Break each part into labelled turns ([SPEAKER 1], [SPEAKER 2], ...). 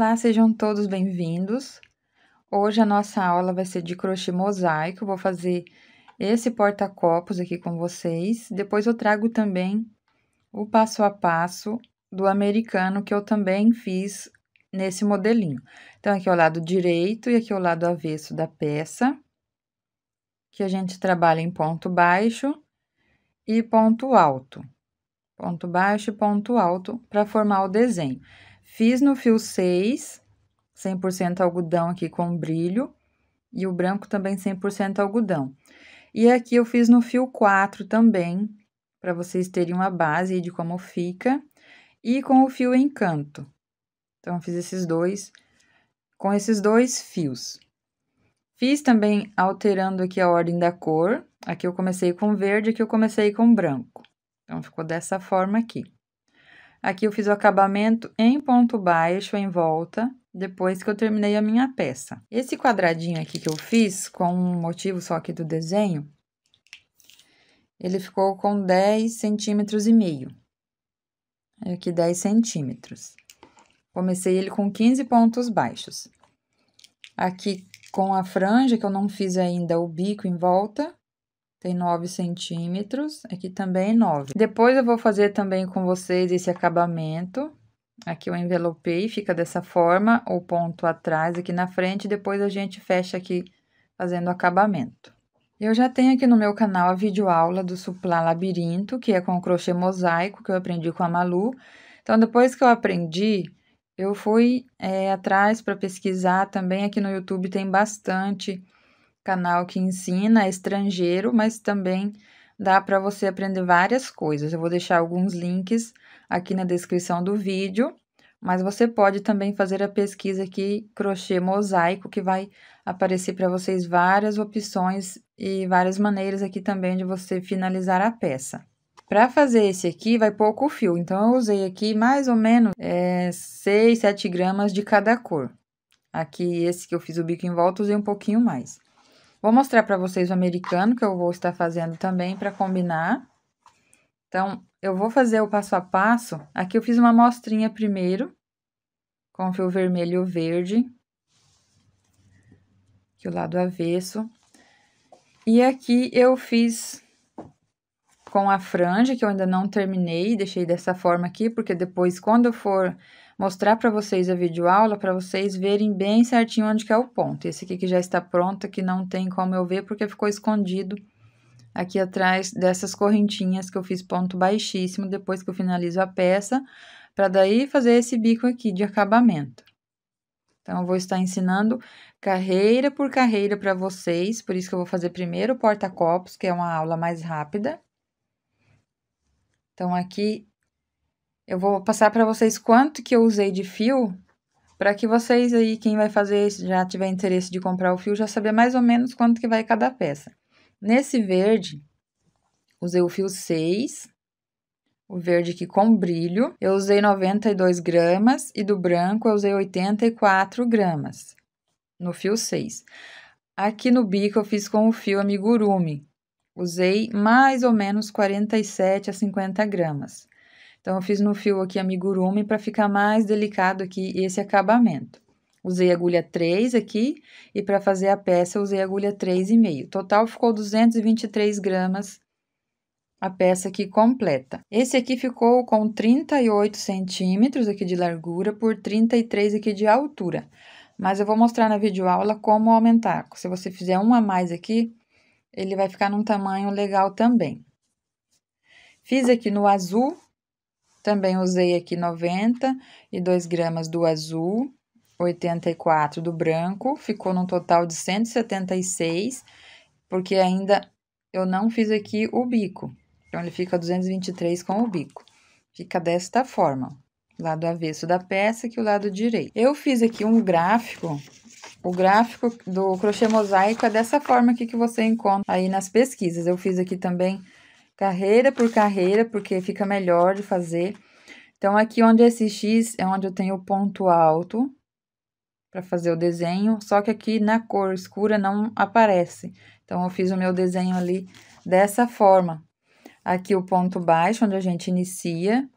[SPEAKER 1] Olá, sejam todos bem-vindos. Hoje a nossa aula vai ser de crochê mosaico. Vou fazer esse porta-copos aqui com vocês. Depois eu trago também o passo a passo do americano que eu também fiz nesse modelinho. Então, aqui é o lado direito e aqui é o lado avesso da peça, que a gente trabalha em ponto baixo e ponto alto. Ponto baixo e ponto alto para formar o desenho. Fiz no fio 6, 100% algodão aqui com brilho, e o branco também 100% algodão. E aqui eu fiz no fio 4 também, para vocês terem uma base de como fica, e com o fio encanto. Então, fiz esses dois, com esses dois fios. Fiz também alterando aqui a ordem da cor, aqui eu comecei com verde, aqui eu comecei com branco. Então, ficou dessa forma aqui. Aqui eu fiz o acabamento em ponto baixo em volta, depois que eu terminei a minha peça. Esse quadradinho aqui que eu fiz, com um motivo só aqui do desenho, ele ficou com 10 centímetros e meio. Aqui 10 centímetros. Comecei ele com 15 pontos baixos. Aqui com a franja, que eu não fiz ainda o bico em volta, tem 9 centímetros, aqui também 9. Depois eu vou fazer também com vocês esse acabamento. Aqui eu envelopei, fica dessa forma, o ponto atrás aqui na frente, depois a gente fecha aqui fazendo acabamento. Eu já tenho aqui no meu canal a videoaula do suplá labirinto, que é com crochê mosaico, que eu aprendi com a Malu. Então, depois que eu aprendi, eu fui é, atrás para pesquisar também, aqui no YouTube tem bastante canal que ensina, é estrangeiro, mas também dá para você aprender várias coisas. Eu vou deixar alguns links aqui na descrição do vídeo, mas você pode também fazer a pesquisa aqui crochê mosaico, que vai aparecer para vocês várias opções e várias maneiras aqui também de você finalizar a peça. Para fazer esse aqui, vai pouco fio, então eu usei aqui mais ou menos é, 6, 7 gramas de cada cor. Aqui, esse que eu fiz o bico em volta, usei um pouquinho mais. Vou mostrar para vocês o americano que eu vou estar fazendo também para combinar. Então, eu vou fazer o passo a passo. Aqui eu fiz uma amostrinha primeiro, com fio vermelho e o verde. Aqui o lado avesso. E aqui eu fiz com a franja, que eu ainda não terminei, deixei dessa forma aqui, porque depois quando eu for mostrar para vocês a videoaula para vocês verem bem certinho onde que é o ponto. Esse aqui que já está pronto, que não tem como eu ver porque ficou escondido aqui atrás dessas correntinhas que eu fiz ponto baixíssimo depois que eu finalizo a peça, para daí fazer esse bico aqui de acabamento. Então, eu vou estar ensinando carreira por carreira para vocês, por isso que eu vou fazer primeiro o porta-copos, que é uma aula mais rápida. Então, aqui eu vou passar para vocês quanto que eu usei de fio, para que vocês aí, quem vai fazer, já tiver interesse de comprar o fio, já saber mais ou menos quanto que vai cada peça. Nesse verde, usei o fio 6, o verde aqui com brilho, eu usei 92 gramas e do branco eu usei 84 gramas no fio 6. Aqui no bico eu fiz com o fio amigurumi, usei mais ou menos 47 a 50 gramas. Então, eu fiz no fio aqui amigurumi para ficar mais delicado aqui esse acabamento. Usei agulha 3 aqui e para fazer a peça usei agulha 3,5. Total ficou 223 gramas a peça aqui completa. Esse aqui ficou com 38 centímetros aqui de largura por 33 aqui de altura. Mas eu vou mostrar na videoaula como aumentar. Se você fizer um a mais aqui, ele vai ficar num tamanho legal também. Fiz aqui no azul também usei aqui 92 gramas do azul, 84 do branco, ficou num total de 176, porque ainda eu não fiz aqui o bico. Então, ele fica 223 com o bico. Fica desta forma, lado avesso da peça que o lado direito. Eu fiz aqui um gráfico, o gráfico do crochê mosaico é dessa forma aqui que você encontra aí nas pesquisas. Eu fiz aqui também carreira por carreira, porque fica melhor de fazer. Então, aqui onde é esse X é onde eu tenho o ponto alto para fazer o desenho, só que aqui na cor escura não aparece. Então, eu fiz o meu desenho ali dessa forma. Aqui o ponto baixo, onde a gente inicia.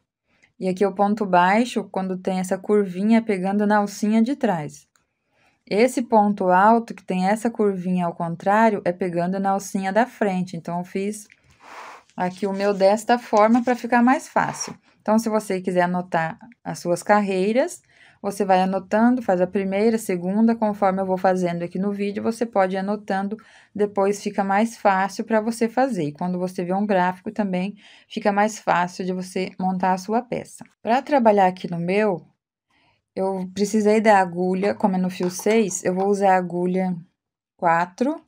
[SPEAKER 1] E aqui o ponto baixo, quando tem essa curvinha pegando na alcinha de trás. Esse ponto alto, que tem essa curvinha ao contrário, é pegando na alcinha da frente. Então, eu fiz aqui o meu desta forma para ficar mais fácil. Então, se você quiser anotar as suas carreiras, você vai anotando, faz a primeira, a segunda, conforme eu vou fazendo aqui no vídeo, você pode ir anotando, depois fica mais fácil para você fazer. E quando você vê um gráfico também, fica mais fácil de você montar a sua peça. Para trabalhar aqui no meu, eu precisei da agulha, como é no fio 6, eu vou usar a agulha 4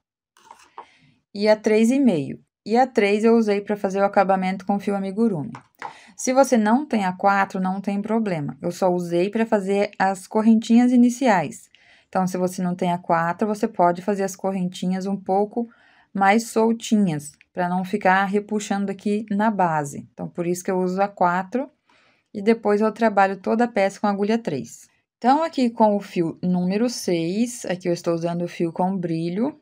[SPEAKER 1] e a 3,5. E a 3 eu usei para fazer o acabamento com fio amigurumi. Se você não tem a 4, não tem problema. Eu só usei para fazer as correntinhas iniciais. Então, se você não tem a 4, você pode fazer as correntinhas um pouco mais soltinhas, para não ficar repuxando aqui na base. Então, por isso que eu uso a 4 e depois eu trabalho toda a peça com agulha 3. Então, aqui com o fio número 6, aqui eu estou usando o fio com brilho,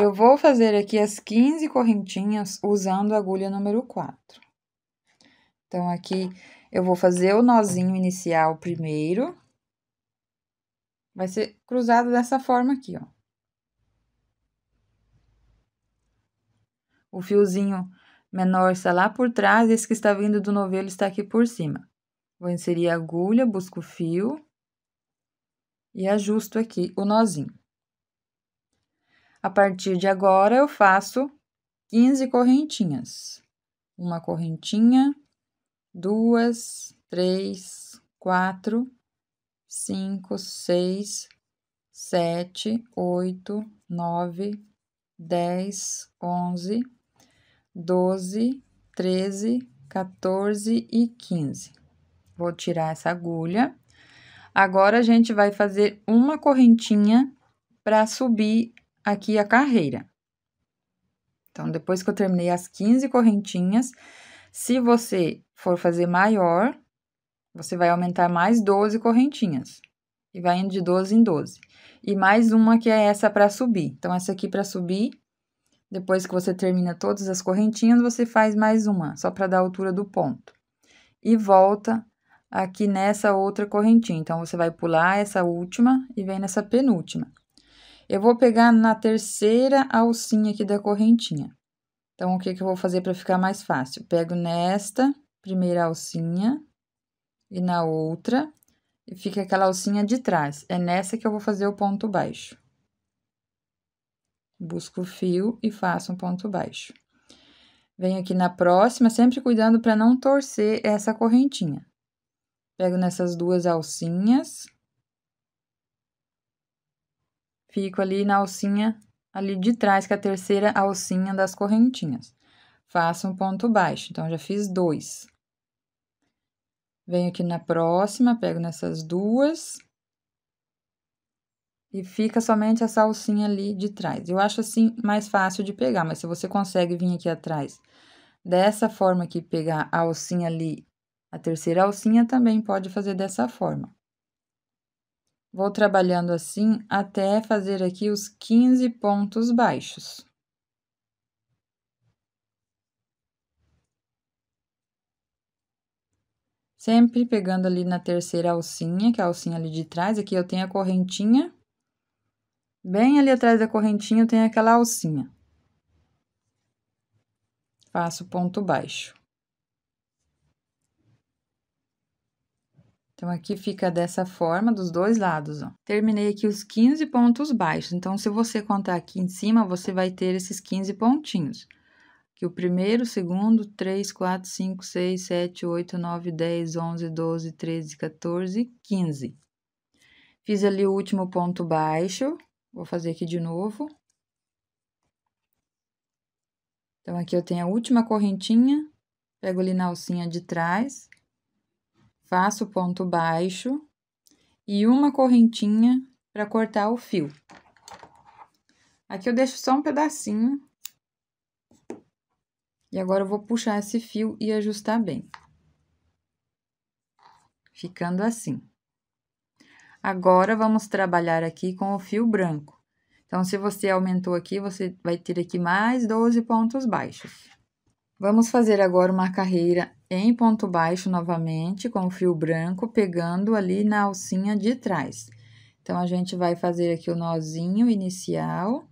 [SPEAKER 1] eu vou fazer aqui as 15 correntinhas usando a agulha número 4. Então, aqui eu vou fazer o nozinho inicial primeiro. Vai ser cruzado dessa forma aqui, ó. O fiozinho menor está lá por trás, esse que está vindo do novelo está aqui por cima. Vou inserir a agulha, busco o fio e ajusto aqui o nozinho. A partir de agora, eu faço 15 correntinhas. Uma correntinha, duas, três, quatro, cinco, seis, sete, oito, nove, dez, onze, doze, treze, quatorze e quinze. Vou tirar essa agulha. Agora, a gente vai fazer uma correntinha para subir aqui a carreira. Então, depois que eu terminei as 15 correntinhas, se você for fazer maior, você vai aumentar mais 12 correntinhas. E vai indo de 12 em 12. E mais uma que é essa para subir. Então, essa aqui para subir, depois que você termina todas as correntinhas, você faz mais uma, só para dar a altura do ponto. E volta aqui nessa outra correntinha. Então, você vai pular essa última e vem nessa penúltima. Eu vou pegar na terceira alcinha aqui da correntinha. Então, o que que eu vou fazer para ficar mais fácil? Pego nesta primeira alcinha e na outra, e fica aquela alcinha de trás. É nessa que eu vou fazer o ponto baixo. Busco o fio e faço um ponto baixo. Venho aqui na próxima, sempre cuidando para não torcer essa correntinha. Pego nessas duas alcinhas fico ali na alcinha, ali de trás, que é a terceira alcinha das correntinhas. Faço um ponto baixo, então, já fiz dois. Venho aqui na próxima, pego nessas duas. E fica somente essa alcinha ali de trás. Eu acho assim mais fácil de pegar, mas se você consegue vir aqui atrás dessa forma aqui, pegar a alcinha ali, a terceira alcinha também pode fazer dessa forma. Vou trabalhando assim até fazer aqui os 15 pontos baixos. Sempre pegando ali na terceira alcinha, que é a alcinha ali de trás, aqui eu tenho a correntinha. Bem ali atrás da correntinha eu tenho aquela alcinha. Faço ponto baixo. Então, aqui fica dessa forma, dos dois lados, ó. Terminei aqui os 15 pontos baixos. Então, se você contar aqui em cima, você vai ter esses 15 pontinhos. Que o primeiro, o segundo, 3, 4, 5, 6, 7, 8, 9, 10, 11, 12, 13, 14, 15. Fiz ali o último ponto baixo. Vou fazer aqui de novo. Então, aqui eu tenho a última correntinha. Pego ali na alcinha de trás faço ponto baixo e uma correntinha para cortar o fio. Aqui eu deixo só um pedacinho. E agora eu vou puxar esse fio e ajustar bem. Ficando assim. Agora, vamos trabalhar aqui com o fio branco. Então, se você aumentou aqui, você vai ter aqui mais 12 pontos baixos. Vamos fazer agora uma carreira em ponto baixo novamente com o fio branco, pegando ali na alcinha de trás. Então, a gente vai fazer aqui o nozinho inicial.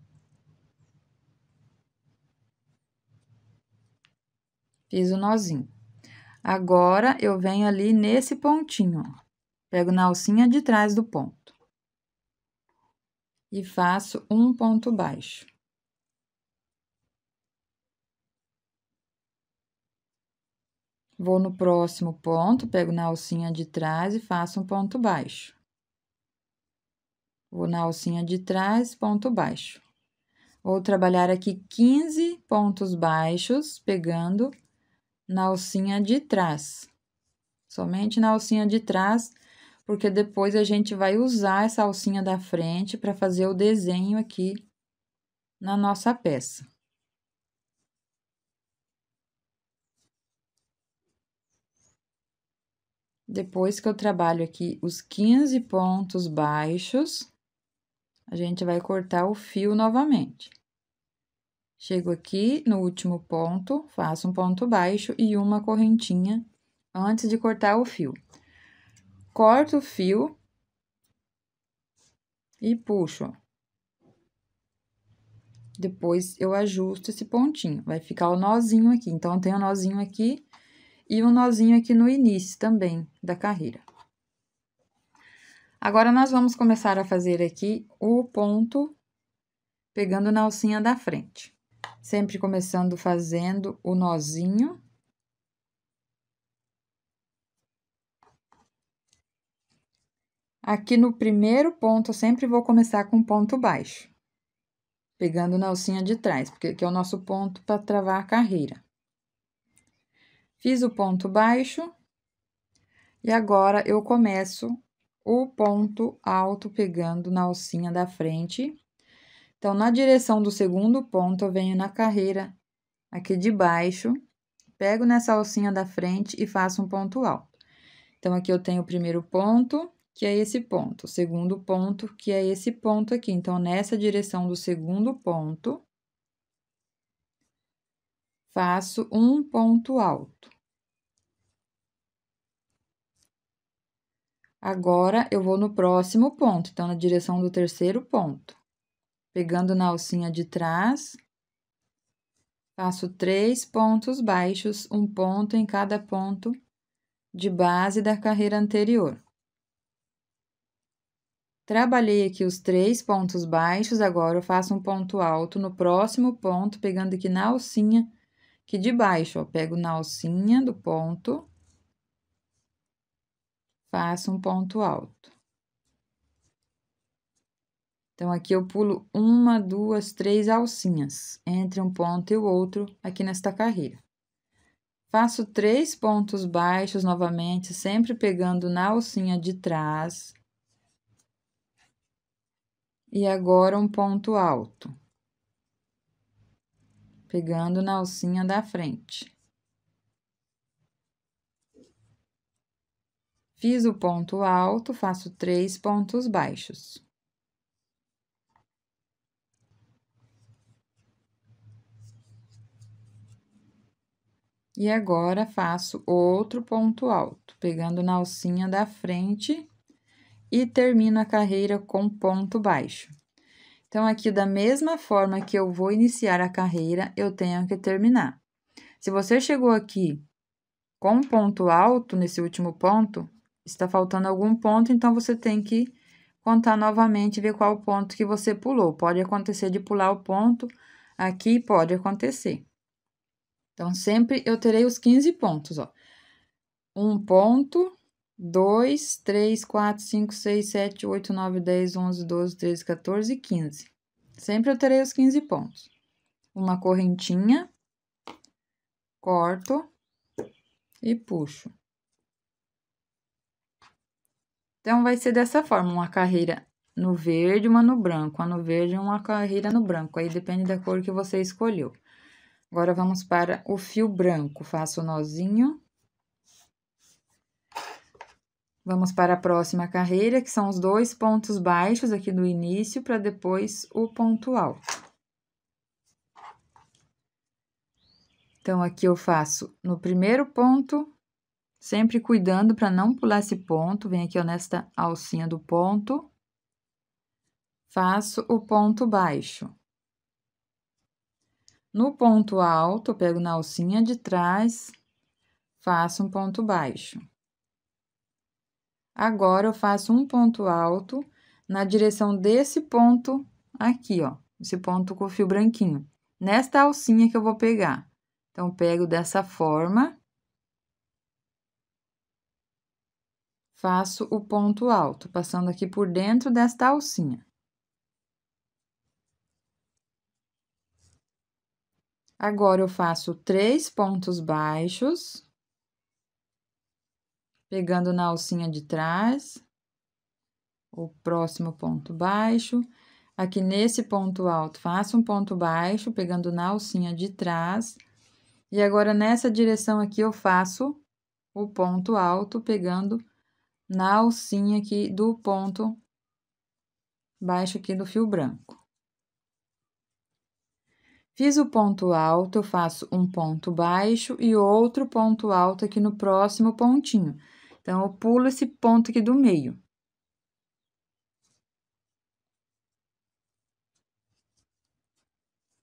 [SPEAKER 1] Fiz o nozinho. Agora, eu venho ali nesse pontinho, ó. Pego na alcinha de trás do ponto. E faço um ponto baixo. Vou no próximo ponto, pego na alcinha de trás e faço um ponto baixo. Vou na alcinha de trás, ponto baixo. Vou trabalhar aqui 15 pontos baixos, pegando na alcinha de trás. Somente na alcinha de trás, porque depois a gente vai usar essa alcinha da frente para fazer o desenho aqui na nossa peça. Depois que eu trabalho aqui os 15 pontos baixos, a gente vai cortar o fio novamente. Chego aqui no último ponto, faço um ponto baixo e uma correntinha antes de cortar o fio. Corto o fio e puxo. Depois, eu ajusto esse pontinho. Vai ficar o nozinho aqui. Então, tem o um nozinho aqui e um nozinho aqui no início também da carreira. Agora, nós vamos começar a fazer aqui o ponto pegando na alcinha da frente. Sempre começando fazendo o nozinho. Aqui no primeiro ponto, eu sempre vou começar com ponto baixo. Pegando na alcinha de trás, porque aqui é o nosso ponto para travar a carreira. Fiz o ponto baixo e agora eu começo o ponto alto pegando na alcinha da frente. Então, na direção do segundo ponto, eu venho na carreira aqui de baixo, pego nessa alcinha da frente e faço um ponto alto. Então, aqui eu tenho o primeiro ponto, que é esse ponto, o segundo ponto, que é esse ponto aqui. Então, nessa direção do segundo ponto, Faço um ponto alto. Agora, eu vou no próximo ponto, então, na direção do terceiro ponto. Pegando na alcinha de trás, faço três pontos baixos, um ponto em cada ponto de base da carreira anterior. Trabalhei aqui os três pontos baixos, agora eu faço um ponto alto no próximo ponto, pegando aqui na alcinha que de baixo, ó, pego na alcinha do ponto, faço um ponto alto. Então, aqui eu pulo uma, duas, três alcinhas entre um ponto e o outro aqui nesta carreira. Faço três pontos baixos novamente, sempre pegando na alcinha de trás. E agora um ponto alto pegando na alcinha da frente. Fiz o ponto alto, faço três pontos baixos. E agora, faço outro ponto alto, pegando na alcinha da frente e termino a carreira com ponto baixo. Então, aqui, da mesma forma que eu vou iniciar a carreira, eu tenho que terminar. Se você chegou aqui com um ponto alto nesse último ponto, está faltando algum ponto, então você tem que contar novamente ver qual ponto que você pulou. Pode acontecer de pular o ponto aqui, pode acontecer. Então, sempre eu terei os 15 pontos, ó. Um ponto, 2, 3, 4, 5, 6, 7, 8, 9, 10, 11, 12, 13, 14 e 15. Sempre eu terei os 15 pontos. Uma correntinha, corto e puxo. Então, vai ser dessa forma, uma carreira no verde, uma no branco, uma no verde e é uma carreira no branco. Aí, depende da cor que você escolheu. Agora, vamos para o fio branco. Faço o nozinho Vamos para a próxima carreira, que são os dois pontos baixos aqui do início, para depois o ponto alto. Então, aqui eu faço no primeiro ponto, sempre cuidando para não pular esse ponto, vem aqui ó, nesta alcinha do ponto, faço o ponto baixo. No ponto alto, eu pego na alcinha de trás, faço um ponto baixo. Agora, eu faço um ponto alto na direção desse ponto aqui, ó. Esse ponto com o fio branquinho. Nesta alcinha que eu vou pegar. Então, pego dessa forma. Faço o ponto alto, passando aqui por dentro desta alcinha. Agora, eu faço três pontos baixos pegando na alcinha de trás, o próximo ponto baixo. Aqui nesse ponto alto, faça um ponto baixo, pegando na alcinha de trás. E agora, nessa direção aqui, eu faço o ponto alto, pegando na alcinha aqui do ponto baixo aqui do fio branco. Fiz o ponto alto, eu faço um ponto baixo e outro ponto alto aqui no próximo pontinho. Então, eu pulo esse ponto aqui do meio.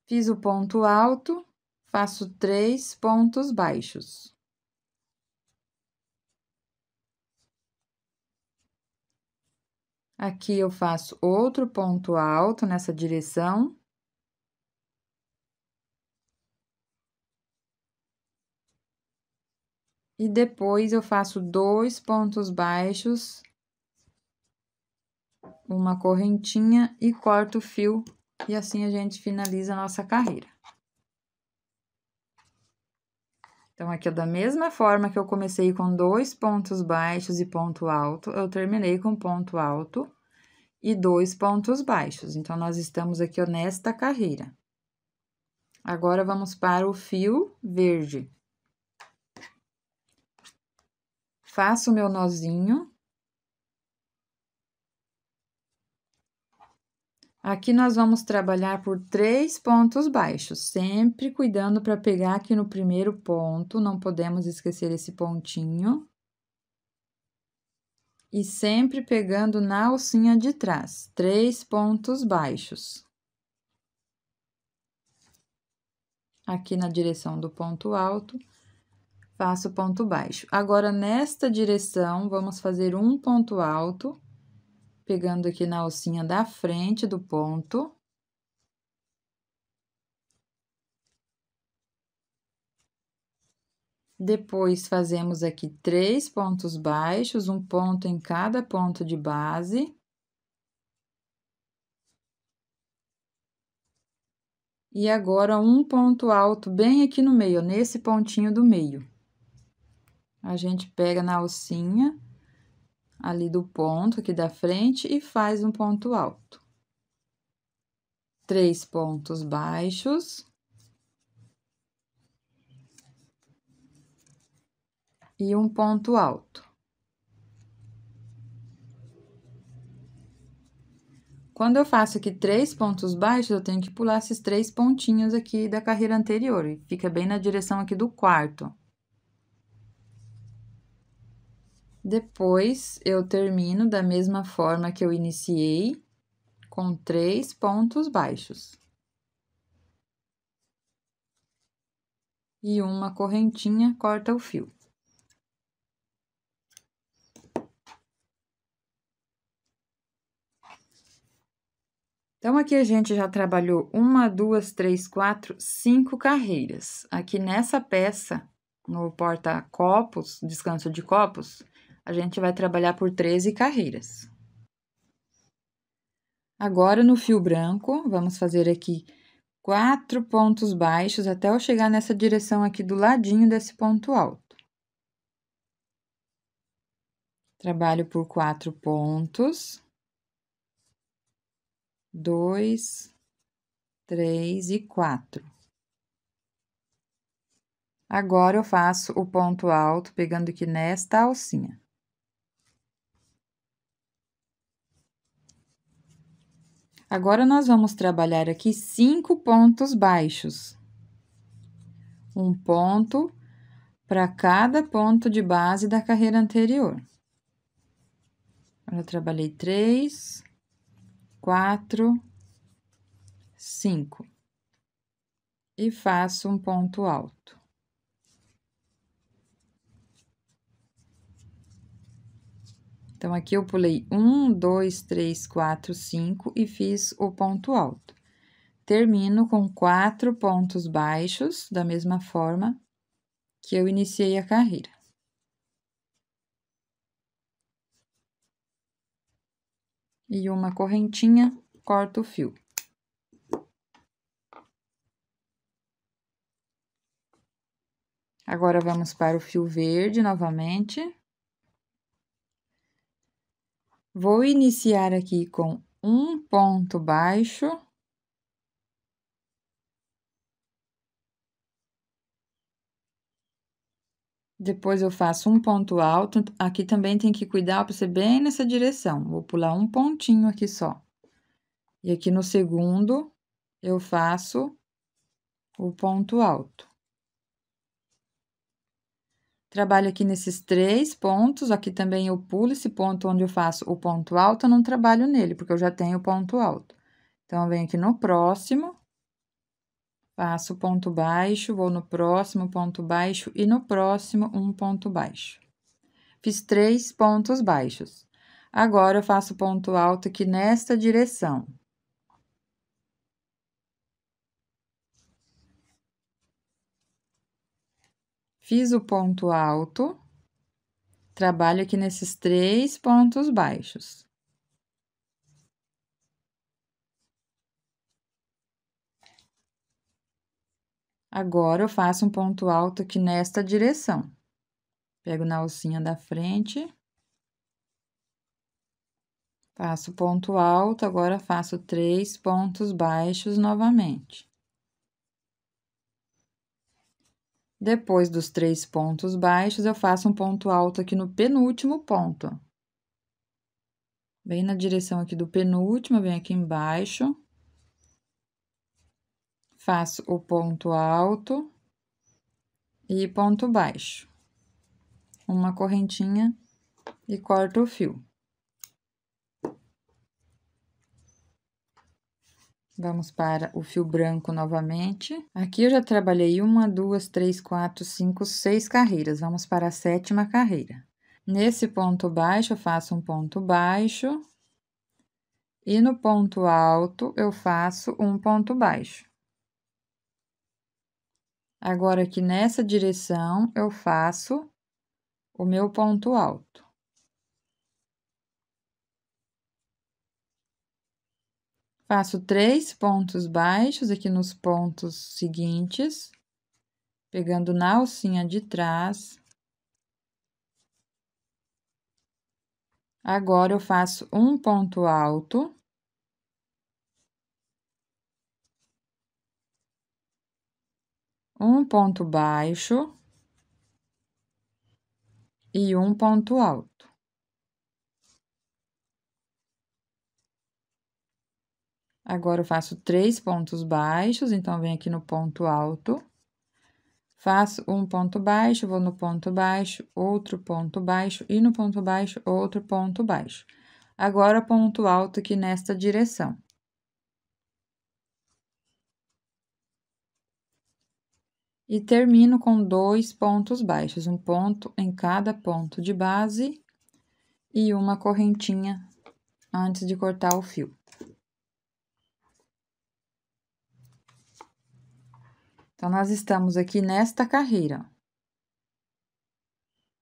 [SPEAKER 1] Fiz o ponto alto, faço três pontos baixos. Aqui eu faço outro ponto alto nessa direção. e depois eu faço dois pontos baixos, uma correntinha e corto o fio e assim a gente finaliza a nossa carreira. Então, aqui é da mesma forma que eu comecei com dois pontos baixos e ponto alto, eu terminei com ponto alto e dois pontos baixos. Então, nós estamos aqui ó, nesta carreira. Agora, vamos para o fio verde. faço o meu nozinho. Aqui nós vamos trabalhar por três pontos baixos, sempre cuidando para pegar aqui no primeiro ponto, não podemos esquecer esse pontinho. E sempre pegando na alcinha de trás, três pontos baixos. Aqui na direção do ponto alto faço ponto baixo. Agora, nesta direção, vamos fazer um ponto alto, pegando aqui na alcinha da frente do ponto. Depois, fazemos aqui três pontos baixos, um ponto em cada ponto de base. E agora, um ponto alto bem aqui no meio, nesse pontinho do meio a gente pega na alcinha ali do ponto aqui da frente e faz um ponto alto. Três pontos baixos. E um ponto alto. Quando eu faço aqui três pontos baixos, eu tenho que pular esses três pontinhos aqui da carreira anterior. E fica bem na direção aqui do quarto. Depois, eu termino da mesma forma que eu iniciei, com três pontos baixos. E uma correntinha corta o fio. Então, aqui a gente já trabalhou uma, duas, três, quatro, cinco carreiras. Aqui nessa peça, no porta-copos, descanso de copos, a gente vai trabalhar por 13 carreiras. Agora, no fio branco, vamos fazer aqui quatro pontos baixos até eu chegar nessa direção aqui do ladinho desse ponto alto. Trabalho por quatro pontos. Dois, três e quatro. Agora, eu faço o ponto alto pegando aqui nesta alcinha. Agora, nós vamos trabalhar aqui cinco pontos baixos. Um ponto para cada ponto de base da carreira anterior. Eu trabalhei três, quatro, cinco. E faço um ponto alto. Então, aqui eu pulei um, dois, três, quatro, cinco e fiz o ponto alto. Termino com quatro pontos baixos, da mesma forma que eu iniciei a carreira. E uma correntinha, corto o fio. Agora, vamos para o fio verde novamente. Vou iniciar aqui com um ponto baixo. Depois eu faço um ponto alto. Aqui também tem que cuidar para ser bem nessa direção. Vou pular um pontinho aqui só. E aqui no segundo, eu faço o ponto alto. Trabalho aqui nesses três pontos, aqui também eu pulo esse ponto onde eu faço o ponto alto, eu não trabalho nele, porque eu já tenho o ponto alto. Então, eu venho aqui no próximo, faço ponto baixo, vou no próximo ponto baixo e no próximo um ponto baixo. Fiz três pontos baixos. Agora, eu faço ponto alto aqui nesta direção. Fiz o ponto alto, trabalho aqui nesses três pontos baixos. Agora, eu faço um ponto alto aqui nesta direção. Pego na alcinha da frente. Faço ponto alto, agora faço três pontos baixos novamente. Depois dos três pontos baixos, eu faço um ponto alto aqui no penúltimo ponto. Bem na direção aqui do penúltimo, vem aqui embaixo. Faço o ponto alto e ponto baixo. Uma correntinha e corto o fio. Vamos para o fio branco novamente. Aqui eu já trabalhei uma, duas, três, quatro, cinco, seis carreiras. Vamos para a sétima carreira. Nesse ponto baixo, eu faço um ponto baixo. E no ponto alto, eu faço um ponto baixo. Agora, aqui nessa direção, eu faço o meu ponto alto. Faço três pontos baixos aqui nos pontos seguintes, pegando na alcinha de trás. Agora, eu faço um ponto alto. Um ponto baixo. E um ponto alto. Agora, eu faço três pontos baixos, então, venho aqui no ponto alto. Faço um ponto baixo, vou no ponto baixo, outro ponto baixo, e no ponto baixo, outro ponto baixo. Agora, ponto alto aqui nesta direção. E termino com dois pontos baixos, um ponto em cada ponto de base e uma correntinha antes de cortar o fio. Então, nós estamos aqui nesta carreira,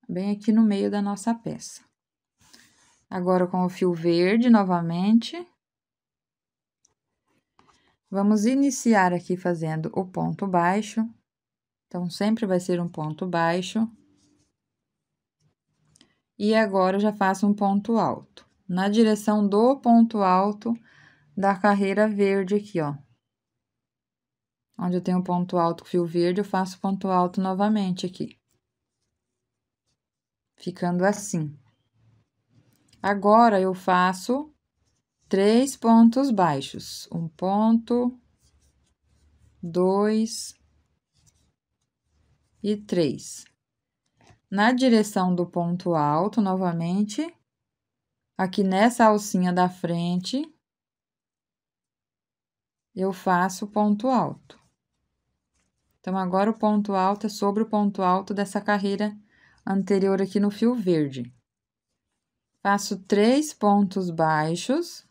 [SPEAKER 1] bem aqui no meio da nossa peça. Agora, com o fio verde novamente, vamos iniciar aqui fazendo o ponto baixo. Então, sempre vai ser um ponto baixo. E agora, eu já faço um ponto alto. Na direção do ponto alto da carreira verde aqui, ó, onde eu tenho um ponto alto com fio verde, eu faço ponto alto novamente aqui. Ficando assim. Agora, eu faço três pontos baixos. Um ponto, dois e três. Na direção do ponto alto, novamente, aqui nessa alcinha da frente, eu faço ponto alto. Então, agora o ponto alto é sobre o ponto alto dessa carreira anterior aqui no fio verde. Faço três pontos baixos.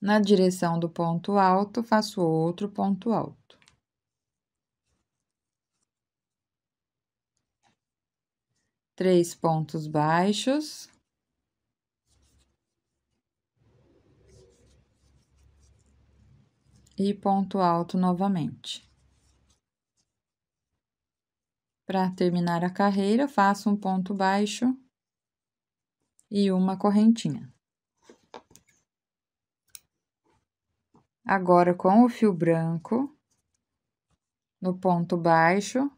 [SPEAKER 1] Na direção do ponto alto, faço outro ponto alto. Três pontos baixos. e ponto alto novamente. Para terminar a carreira, faço um ponto baixo e uma correntinha. Agora, com o fio branco, no ponto baixo,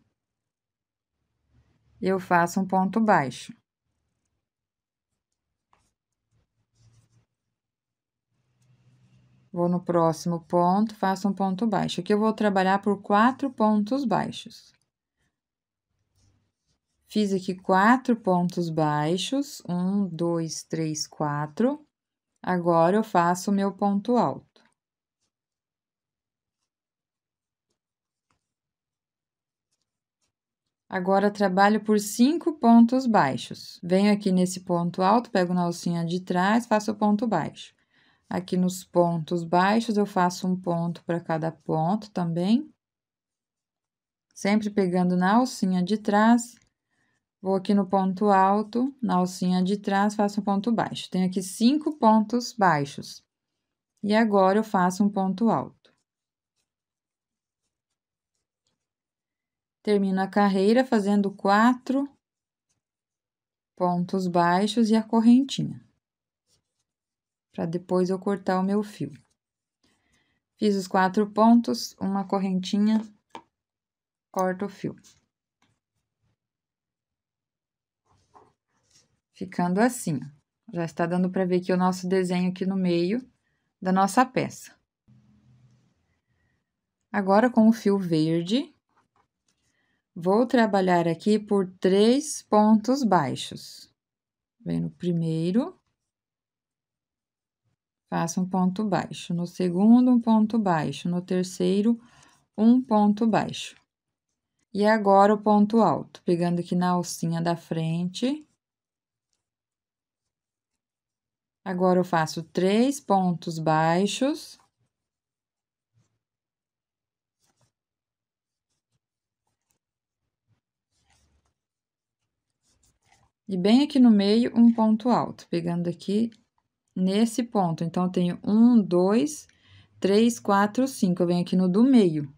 [SPEAKER 1] eu faço um ponto baixo. Vou no próximo ponto, faço um ponto baixo. Aqui eu vou trabalhar por quatro pontos baixos. Fiz aqui quatro pontos baixos, um, dois, três, quatro. Agora, eu faço o meu ponto alto. Agora, trabalho por cinco pontos baixos. Venho aqui nesse ponto alto, pego na alcinha de trás, faço o ponto baixo. Aqui nos pontos baixos, eu faço um ponto para cada ponto também. Sempre pegando na alcinha de trás, vou aqui no ponto alto, na alcinha de trás, faço um ponto baixo. Tenho aqui cinco pontos baixos. E agora, eu faço um ponto alto. Termino a carreira fazendo quatro pontos baixos e a correntinha para depois eu cortar o meu fio. Fiz os quatro pontos, uma correntinha, corto o fio. Ficando assim, já está dando para ver aqui o nosso desenho aqui no meio da nossa peça. Agora, com o fio verde, vou trabalhar aqui por três pontos baixos. Vem no primeiro, faça um ponto baixo. No segundo, um ponto baixo. No terceiro, um ponto baixo. E agora, o ponto alto, pegando aqui na alcinha da frente. Agora, eu faço três pontos baixos. E bem aqui no meio, um ponto alto, pegando aqui nesse ponto. Então, eu tenho um, dois, três, quatro, cinco. Eu venho aqui no do meio.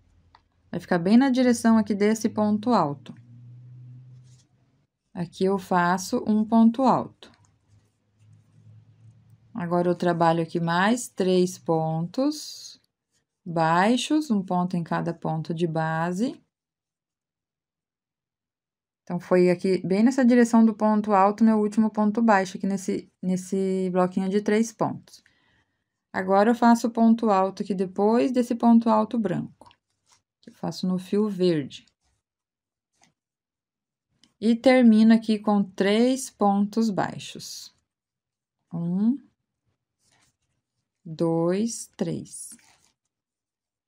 [SPEAKER 1] Vai ficar bem na direção aqui desse ponto alto. Aqui eu faço um ponto alto. Agora, eu trabalho aqui mais três pontos baixos, um ponto em cada ponto de base. Então, foi aqui, bem nessa direção do ponto alto, meu último ponto baixo, aqui nesse, nesse bloquinho de três pontos. Agora, eu faço o ponto alto aqui depois desse ponto alto branco, eu faço no fio verde. E termino aqui com três pontos baixos. Um, dois, três.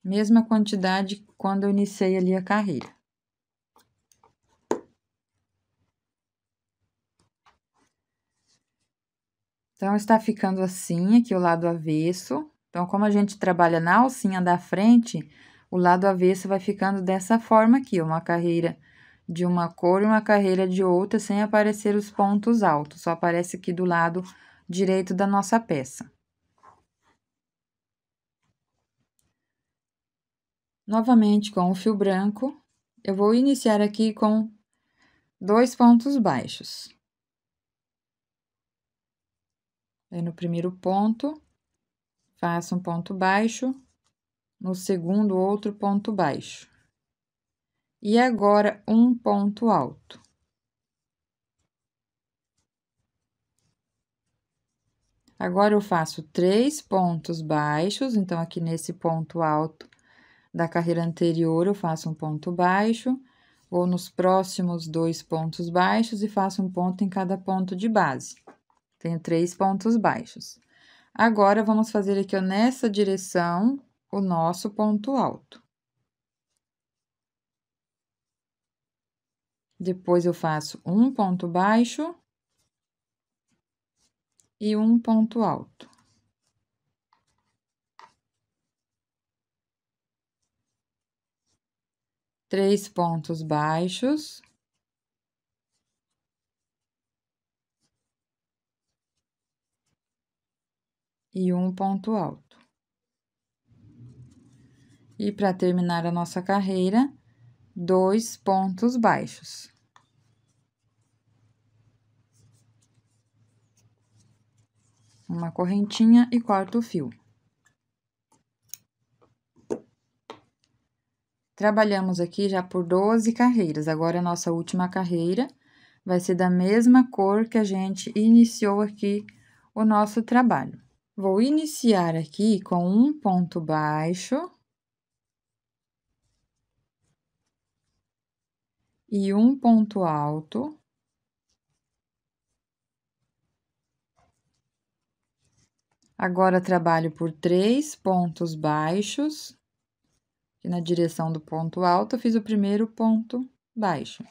[SPEAKER 1] Mesma quantidade quando eu iniciei ali a carreira. Então, está ficando assim aqui o lado avesso. Então, como a gente trabalha na alcinha da frente, o lado avesso vai ficando dessa forma aqui, uma carreira de uma cor e uma carreira de outra, sem aparecer os pontos altos, só aparece aqui do lado direito da nossa peça. Novamente, com o fio branco, eu vou iniciar aqui com dois pontos baixos. Aí, no primeiro ponto, faço um ponto baixo, no segundo, outro ponto baixo. E agora, um ponto alto. Agora, eu faço três pontos baixos, então, aqui nesse ponto alto da carreira anterior, eu faço um ponto baixo, vou nos próximos dois pontos baixos e faço um ponto em cada ponto de base. Tenho três pontos baixos. Agora, vamos fazer aqui ó, nessa direção o nosso ponto alto. Depois, eu faço um ponto baixo e um ponto alto. Três pontos baixos e um ponto alto. E para terminar a nossa carreira, dois pontos baixos. Uma correntinha e quarto fio. Trabalhamos aqui já por 12 carreiras, agora a nossa última carreira vai ser da mesma cor que a gente iniciou aqui o nosso trabalho. Vou iniciar aqui com um ponto baixo e um ponto alto. Agora, trabalho por três pontos baixos. E na direção do ponto alto, fiz o primeiro ponto baixo,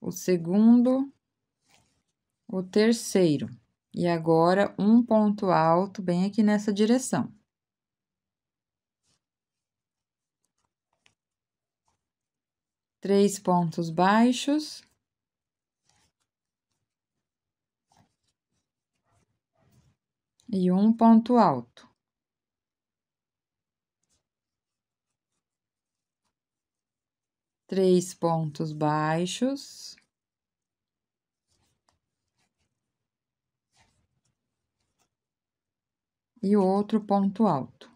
[SPEAKER 1] o segundo, o terceiro. E agora um ponto alto bem aqui nessa direção. Três pontos baixos. E um ponto alto. Três pontos baixos. e outro ponto alto.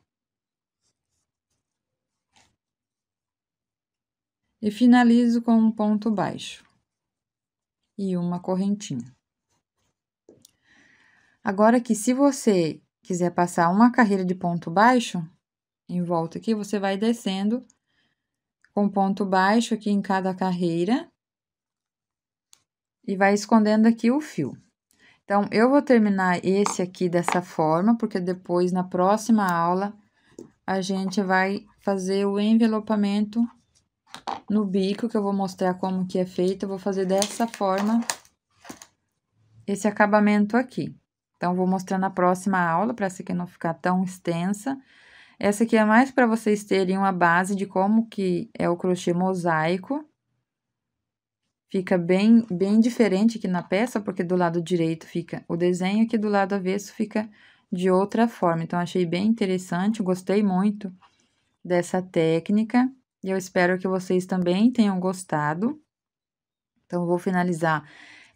[SPEAKER 1] E finalizo com um ponto baixo e uma correntinha. Agora que se você quiser passar uma carreira de ponto baixo, em volta aqui, você vai descendo com ponto baixo aqui em cada carreira e vai escondendo aqui o fio. Então, eu vou terminar esse aqui dessa forma, porque depois, na próxima aula, a gente vai fazer o envelopamento no bico, que eu vou mostrar como que é feito. Eu vou fazer dessa forma esse acabamento aqui. Então, vou mostrar na próxima aula, para essa aqui não ficar tão extensa. Essa aqui é mais para vocês terem uma base de como que é o crochê mosaico. Fica bem, bem diferente aqui na peça, porque do lado direito fica o desenho, aqui do lado avesso fica de outra forma. Então, achei bem interessante, gostei muito dessa técnica. E eu espero que vocês também tenham gostado. Então, vou finalizar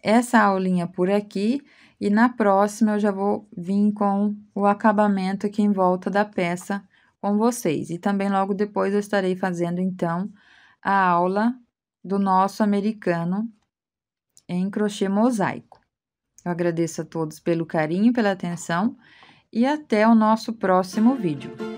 [SPEAKER 1] essa aulinha por aqui. E na próxima, eu já vou vir com o acabamento aqui em volta da peça com vocês. E também, logo depois, eu estarei fazendo, então, a aula do nosso americano em crochê mosaico. Eu agradeço a todos pelo carinho, pela atenção e até o nosso próximo vídeo.